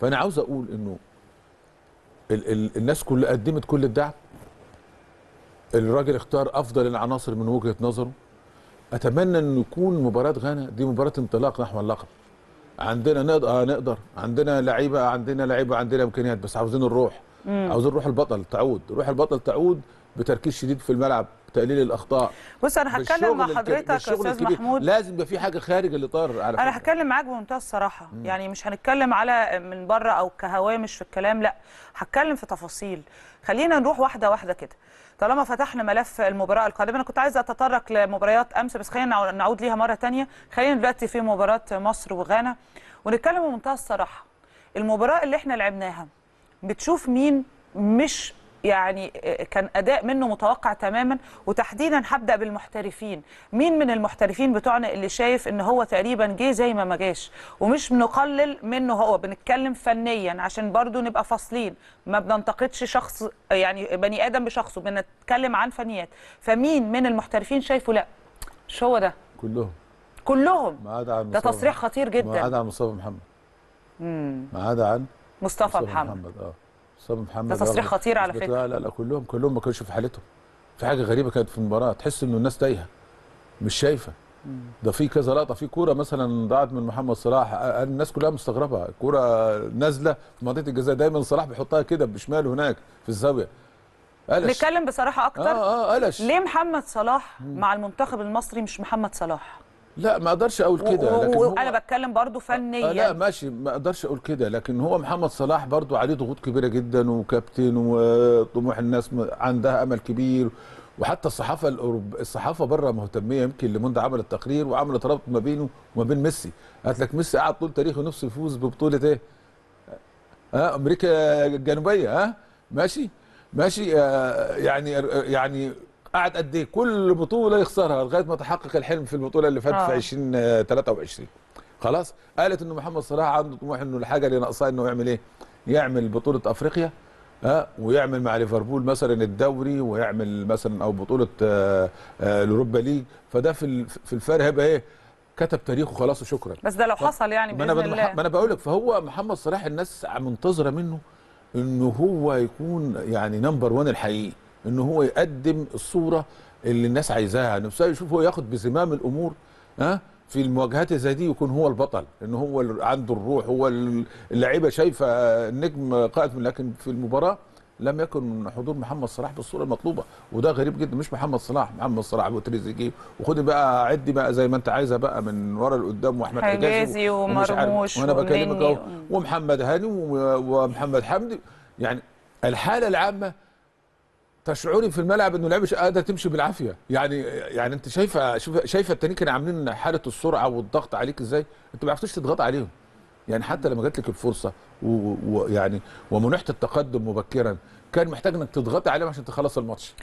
فانا عاوز اقول انه ال ال الناس كلها قدمت كل الدعم الراجل اختار افضل العناصر من وجهه نظره اتمنى ان يكون مباراه غانا دي مباراه انطلاق نحو اللقب عندنا نقدر آه نقدر عندنا لعيبه عندنا لعيبه عندنا امكانيات بس عاوزين الروح عاوز عاوزين روح البطل تعود روح البطل تعود بتركيز شديد في الملعب تقليل الاخطاء بص انا هتكلم مع حضرتك يا استاذ محمود لازم يبقى في حاجه خارج الاطار على انا هتكلم معاك بمنتهى الصراحه مم. يعني مش هنتكلم على من بره او كهوامش في الكلام لا هتكلم في تفاصيل خلينا نروح واحده واحده كده طالما فتحنا ملف المباراه القادمه انا كنت عايزه اتطرق لمباريات امس بس خلينا نعود ليها مره ثانيه خلينا دلوقتي في مباراه مصر وغانا ونتكلم بمنتهى الصراحه المباراه اللي احنا لعبناها بتشوف مين مش يعني آه، كان اداء منه متوقع تماما وتحديدا هبدا بالمحترفين مين من المحترفين بتوعنا اللي شايف ان هو تقريبا جه زي ما ما جاش ومش بنقلل منه هو بنتكلم فنيا عشان برضو نبقى فاصلين ما بننتقدش شخص يعني بني ادم بشخصه بنتكلم عن فنيات فمين من المحترفين شايفه لا مش هو ده كلهم كلهم ما عدا عن ده تصريح خطير جدا ما عدا عن مصطفى محمد ما عدا عن مصطفى محمد محمد اه مصطفى محمد ده تصريح آه. خطير على فكره لا لا لا كلهم كلهم ما كانوش في حالتهم في حاجه غريبه كانت في المباراه تحس انه الناس تايهه مش شايفه ده في كذا لقطه في كوره مثلا ضاعت من محمد صلاح آه، آه، الناس كلها مستغربه كوره نازله في منطقه الجزاء دايما صلاح بيحطها كده بشماله هناك في الزاويه قلش نتكلم بصراحه اكتر اه اه قلش ليه محمد صلاح مع المنتخب المصري مش محمد صلاح لا ما اقدرش اقول كده لكن هو انا بتكلم برضو فنيا آه، لا ماشي ما اقدرش اقول كده لكن هو محمد صلاح برضو عليه ضغوط كبيره جدا وكابتن وطموح الناس عندها امل كبير وحتى الصحافه الأوروب... الصحافه بره مهتميه يمكن لموندا عملت تقرير وعملت ربط ما بينه وما بين ميسي قالت لك ميسي قعد طول تاريخه نفسه يفوز ببطوله ايه؟ ها آه، امريكا الجنوبيه ها آه، ماشي ماشي يعني يعني قعد قد ايه كل بطوله يخسرها لغايه ما تحقق الحلم في البطوله اللي فاتت في 2023 آه. آه، خلاص قالت ان محمد صلاح عنده طموح انه الحاجه اللي ناقصاه انه يعمل ايه يعمل بطوله افريقيا ها آه، ويعمل مع ليفربول مثلا الدوري ويعمل مثلا او بطوله الأوروبا ليج فده في في الفرق هيبقى ايه كتب تاريخه خلاص وشكرا بس ده لو حصل يعني باذن ما الله ما انا بقول لك فهو محمد صلاح الناس منتظره منه انه هو يكون يعني نمبر 1 الحقيقي ان هو يقدم الصوره اللي الناس عايزاها نفسها يشوف هو ياخد بزمام الامور ها في المواجهات زي دي يكون هو البطل ان هو اللي عنده الروح هو اللعيبه شايفه النجم قائد لكن في المباراه لم يكن حضور محمد صلاح بالصوره المطلوبه وده غريب جدا مش محمد صلاح محمد صلاح وتريزيجيه وخد بقى عدي بقى زي ما انت عايزه بقى من ورا لقدام واحمد حجازي ومرموش وانا بكلمك اهو ومحمد هاني ومحمد حمدي يعني الحاله العامه تشعري في الملعب انه لعبش قادره تمشي بالعافيه يعني يعني انت شايفه شايفه التانيين كانوا عاملين حاله السرعه والضغط عليك ازاي انت ما عرفتوش تضغط عليهم يعني حتى لما جات لك الفرصه ويعني ومنحت التقدم مبكرا كان محتاج انك تضغطي عليهم عشان تخلص الماتش